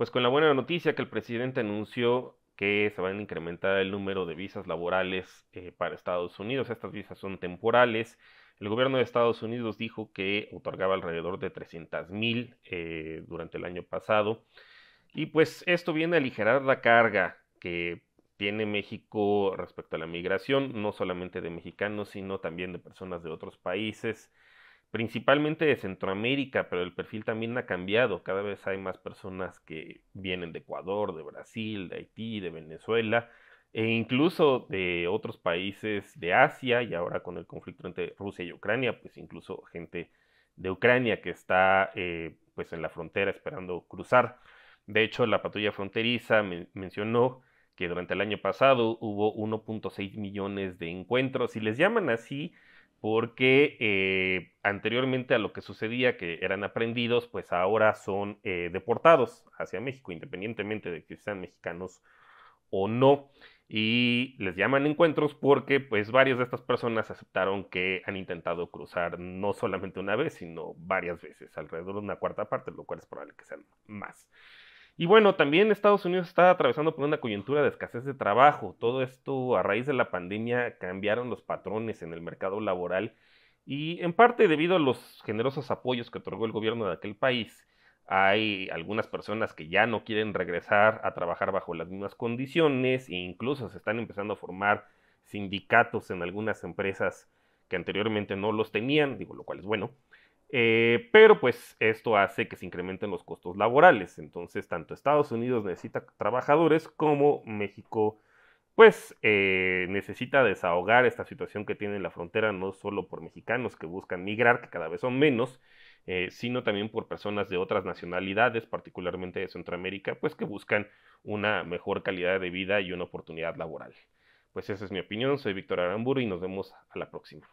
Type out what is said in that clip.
pues con la buena noticia que el presidente anunció que se van a incrementar el número de visas laborales eh, para Estados Unidos. Estas visas son temporales. El gobierno de Estados Unidos dijo que otorgaba alrededor de 300 mil eh, durante el año pasado. Y pues esto viene a aligerar la carga que tiene México respecto a la migración, no solamente de mexicanos, sino también de personas de otros países principalmente de Centroamérica, pero el perfil también ha cambiado. Cada vez hay más personas que vienen de Ecuador, de Brasil, de Haití, de Venezuela e incluso de otros países de Asia y ahora con el conflicto entre Rusia y Ucrania, pues incluso gente de Ucrania que está eh, pues en la frontera esperando cruzar. De hecho, la patrulla fronteriza mencionó que durante el año pasado hubo 1.6 millones de encuentros y les llaman así porque eh, anteriormente a lo que sucedía, que eran aprendidos, pues ahora son eh, deportados hacia México, independientemente de que sean mexicanos o no. Y les llaman encuentros porque pues varias de estas personas aceptaron que han intentado cruzar no solamente una vez, sino varias veces, alrededor de una cuarta parte, lo cual es probable que sean más. Y bueno, también Estados Unidos está atravesando por una coyuntura de escasez de trabajo. Todo esto a raíz de la pandemia cambiaron los patrones en el mercado laboral y en parte debido a los generosos apoyos que otorgó el gobierno de aquel país. Hay algunas personas que ya no quieren regresar a trabajar bajo las mismas condiciones e incluso se están empezando a formar sindicatos en algunas empresas que anteriormente no los tenían, digo, lo cual es bueno. Eh, pero pues esto hace que se incrementen los costos laborales. Entonces tanto Estados Unidos necesita trabajadores como México pues eh, necesita desahogar esta situación que tiene en la frontera, no solo por mexicanos que buscan migrar, que cada vez son menos, eh, sino también por personas de otras nacionalidades, particularmente de Centroamérica, pues que buscan una mejor calidad de vida y una oportunidad laboral. Pues esa es mi opinión, soy Víctor Aramburu y nos vemos a la próxima.